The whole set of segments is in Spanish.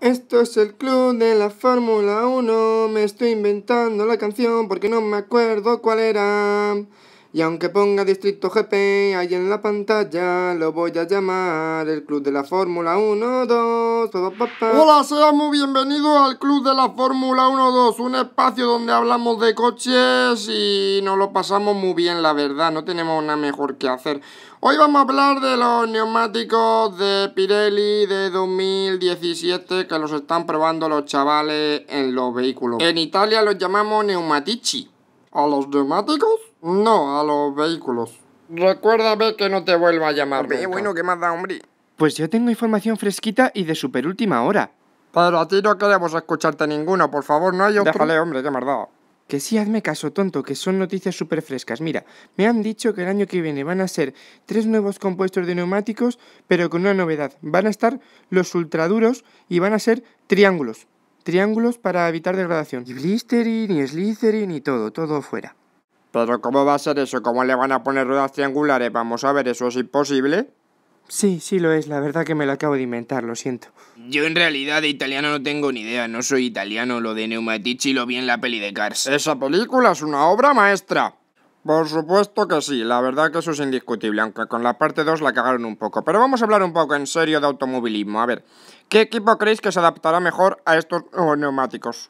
Esto es el club de la Fórmula 1, me estoy inventando la canción porque no me acuerdo cuál era. Y aunque ponga Distrito GP ahí en la pantalla, lo voy a llamar el Club de la Fórmula 1, 2, Hola, sean muy bienvenidos al Club de la Fórmula 1, 2, un espacio donde hablamos de coches y nos lo pasamos muy bien, la verdad, no tenemos nada mejor que hacer. Hoy vamos a hablar de los neumáticos de Pirelli de 2017 que los están probando los chavales en los vehículos. En Italia los llamamos neumatici. ¿A los neumáticos? No, a los vehículos. Recuérdame que no te vuelva a llamar. Hombre, bueno, ¿qué más da, hombre? Pues yo tengo información fresquita y de superúltima hora. Pero a ti no queremos escucharte ninguno, por favor, no hay otro... Déjale, hombre, qué has Que sí, hazme caso, tonto, que son noticias súper frescas. Mira, me han dicho que el año que viene van a ser tres nuevos compuestos de neumáticos, pero con una novedad. Van a estar los ultraduros y van a ser triángulos. Triángulos para evitar degradación. Y blistering, y slithering, y todo, todo fuera. Pero ¿cómo va a ser eso? ¿Cómo le van a poner ruedas triangulares? Vamos a ver, eso es imposible. Sí, sí lo es, la verdad que me lo acabo de inventar, lo siento. Yo en realidad de italiano no tengo ni idea, no soy italiano, lo de Neumatici lo vi en la peli de Cars. Esa película es una obra maestra. Por supuesto que sí, la verdad que eso es indiscutible, aunque con la parte 2 la cagaron un poco. Pero vamos a hablar un poco en serio de automovilismo. A ver, ¿qué equipo creéis que se adaptará mejor a estos neumáticos?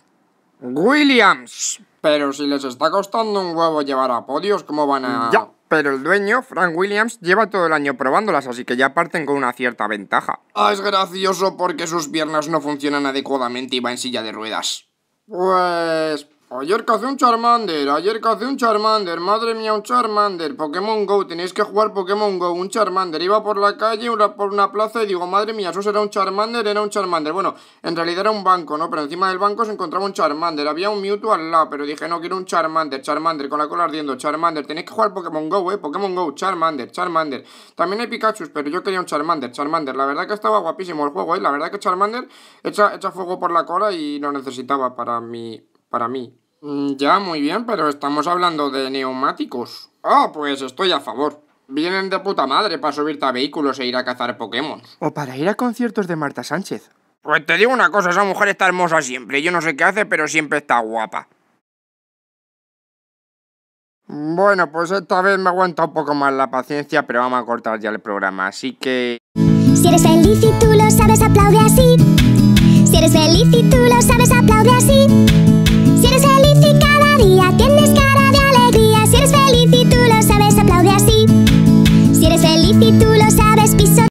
Williams. Pero si les está costando un huevo llevar a podios, ¿cómo van a...? Ya, pero el dueño, Frank Williams, lleva todo el año probándolas, así que ya parten con una cierta ventaja. Ah, es gracioso porque sus piernas no funcionan adecuadamente y va en silla de ruedas. Pues... Ayer cacé un Charmander, ayer cacé un Charmander, madre mía, un Charmander, Pokémon Go, tenéis que jugar Pokémon Go, un Charmander. Iba por la calle, una, por una plaza y digo, madre mía, eso será un Charmander, era un Charmander. Bueno, en realidad era un banco, ¿no? Pero encima del banco se encontraba un Charmander, había un Mewtwo al lado, pero dije, no, quiero un Charmander, Charmander, con la cola ardiendo, Charmander. Tenéis que jugar Pokémon Go, eh, Pokémon Go, Charmander, Charmander. También hay Pikachu, pero yo quería un Charmander, Charmander. La verdad que estaba guapísimo el juego, eh, la verdad que Charmander echa, echa fuego por la cola y lo necesitaba para mi para mí. Mm, ya, muy bien, pero estamos hablando de neumáticos. Ah, pues estoy a favor. Vienen de puta madre para subirte a vehículos e ir a cazar Pokémon. O para ir a conciertos de Marta Sánchez. Pues te digo una cosa, esa mujer está hermosa siempre. Yo no sé qué hace, pero siempre está guapa. Bueno, pues esta vez me aguanta un poco más la paciencia, pero vamos a cortar ya el programa, así que... Si eres feliz y tú lo sabes, aplaude así. Si eres feliz y tú lo sabes, aplaude así.